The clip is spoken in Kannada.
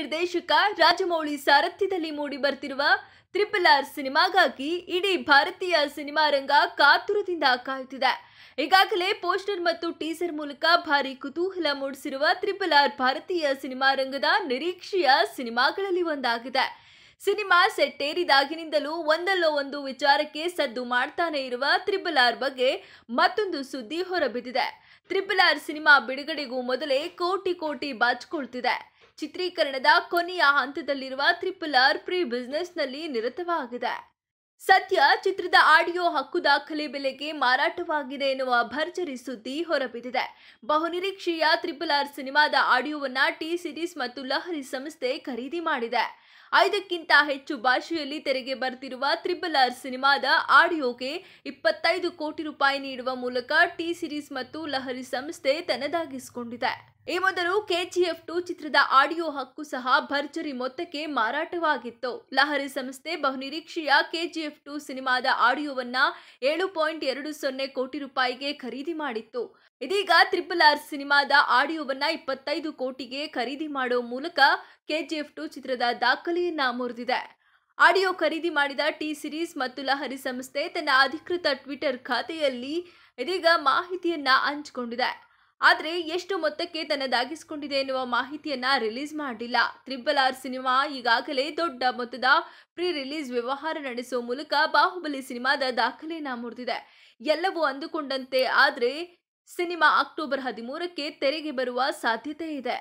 ನಿರ್ದೇಶಕ ರಾಜಮೌಳಿ ಸಾರಥ್ಯದಲ್ಲಿ ಮೂಡಿ ಬರ್ತಿರುವ ಟ್ರಿಪಲ್ ಆರ್ ಸಿನಿಮಾಗಾಗಿ ಇಡೀ ಭಾರತೀಯ ಸಿನಿಮಾ ರಂಗ ಕಾತುರದಿಂದ ಕಾಯುತ್ತಿದೆ ಈಗಾಗಲೇ ಪೋಸ್ಟರ್ ಮತ್ತು ಟೀಸರ್ ಮೂಲಕ ಭಾರಿ ಕುತೂಹಲ ಮೂಡಿಸಿರುವ ಟ್ರಿಪಲ್ ಆರ್ ಭಾರತೀಯ ಸಿನಿಮಾ ರಂಗದ ನಿರೀಕ್ಷೆಯ ಸಿನಿಮಾಗಳಲ್ಲಿ ಒಂದಾಗಿದೆ ಸಿನಿಮಾ ಸೆಟ್ಟೇರಿದಾಗಿನಿಂದಲೂ ಒಂದಲ್ಲೋ ಒಂದು ವಿಚಾರಕ್ಕೆ ಸದ್ದು ಮಾಡ್ತಾನೆ ಇರುವ ತ್ರಿಬಲ್ ಆರ್ ಬಗ್ಗೆ ಮತ್ತೊಂದು ಸುದ್ದಿ ಹೊರಬಿದ್ದಿದೆ ತ್ರಿಬಲ್ ಆರ್ ಸಿನಿಮಾ ಬಿಡುಗಡೆಗೂ ಮೊದಲೇ ಕೋಟಿ ಕೋಟಿ ಬಾಚಿಕೊಳ್ತಿದೆ ಚಿತ್ರೀಕರಣದ ಕೊನೆಯ ಹಂತದಲ್ಲಿರುವ ತ್ರಿಪಲ್ ಆರ್ ಪ್ರೀ ಬಿಸ್ನೆಸ್ನಲ್ಲಿ ನಿರತವಾಗಿದೆ ಸದ್ಯ ಚಿತ್ರದ ಆಡಿಯೋ ಹಕ್ಕು ದಾಖಲೆ ಬೆಲೆಗೆ ಮಾರಾಟವಾಗಿದೆ ಎನ್ನುವ ಭರ್ಜರಿ ಸುದ್ದಿ ಹೊರಬಿದ್ದಿದೆ ಬಹುನಿರೀಕ್ಷೆಯ ತ್ರಿಪಲ್ ಆರ್ ಸಿನಿಮಾದ ಆಡಿಯೋವನ್ನ ಟಿ ಸಿರೀಸ್ ಮತ್ತು ಲಹರಿ ಸಂಸ್ಥೆ ಖರೀದಿ ಮಾಡಿದೆ ಐದಕ್ಕಿಂತ ಹೆಚ್ಚು ಭಾಷೆಯಲ್ಲಿ ತೆರೆಗೆ ಬರ್ತಿರುವ ತ್ರಿಬಲ್ ಆರ್ ಸಿನಿಮಾದ ಆಡಿಯೋಗೆ ಇಪ್ಪತ್ತೈದು ಕೋಟಿ ರೂಪಾಯಿ ನೀಡುವ ಮೂಲಕ ಟಿ ಸಿರೀಸ್ ಮತ್ತು ಲಹರಿ ಸಂಸ್ಥೆ ತನ್ನದಾಗಿಸಿಕೊಂಡಿದೆ ಈ ಮೊದಲು ಕೆಜಿಎಫ್ ಟು ಚಿತ್ರದ ಆಡಿಯೋ ಹಕ್ಕು ಸಹ ಭರ್ಜರಿ ಮೊತ್ತಕ್ಕೆ ಮಾರಾಟವಾಗಿತ್ತು ಲಹರಿ ಸಂಸ್ಥೆ ಬಹುನಿರೀಕ್ಷೆಯ ಕೆಜಿಎಫ್ ಟು ಸಿನಿಮಾದ ಆಡಿಯೋವನ್ನ ಏಳು ಪಾಯಿಂಟ್ ಎರಡು ಸೊನ್ನೆ ಕೋಟಿ ರೂಪಾಯಿಗೆ ಖರೀದಿ ಮಾಡಿತ್ತು ಇದೀಗ ತ್ರಿಪಲ್ ಆರ್ ಸಿನಿಮಾದ ಆಡಿಯೋವನ್ನ ಇಪ್ಪತ್ತೈದು ಕೋಟಿಗೆ ಖರೀದಿ ಮಾಡೋ ಮೂಲಕ ಕೆಜಿಎಫ್ ಟು ಚಿತ್ರದ ದಾಖಲೆಯನ್ನ ಮುರಿದಿದೆ ಆಡಿಯೋ ಖರೀದಿ ಮಾಡಿದ ಟಿ ಸಿರೀಸ್ ಮತ್ತು ಲಹರಿ ಸಂಸ್ಥೆ ತನ್ನ ಅಧಿಕೃತ ಟ್ವಿಟರ್ ಖಾತೆಯಲ್ಲಿ ಇದೀಗ ಮಾಹಿತಿಯನ್ನ ಹಂಚಿಕೊಂಡಿದೆ ಆದರೆ ಎಷ್ಟು ಮೊತ್ತಕ್ಕೆ ತನ್ನದಾಗಿಸಿಕೊಂಡಿದೆ ಎನ್ನುವ ಮಾಹಿತಿಯನ್ನ ರಿಲೀಸ್ ಮಾಡಿಲ್ಲ ತ್ರಿಬಲ್ ಆರ್ ಸಿನಿಮಾ ಈಗಾಗಲೇ ದೊಡ್ಡ ಮೊತ್ತದ ಪ್ರೀ ರಿಲೀಸ್ ವ್ಯವಹಾರ ನಡೆಸುವ ಮೂಲಕ ಬಾಹುಬಲಿ ಸಿನಿಮಾದ ದಾಖಲೆಯನ್ನ ಮುರಿದಿದೆ ಎಲ್ಲವೂ ಅಂದುಕೊಂಡಂತೆ ಆದರೆ ಸಿನಿಮಾ ಅಕ್ಟೋಬರ್ ಹದಿಮೂರಕ್ಕೆ ತೆರೆಗೆ ಬರುವ ಸಾಧ್ಯತೆ ಇದೆ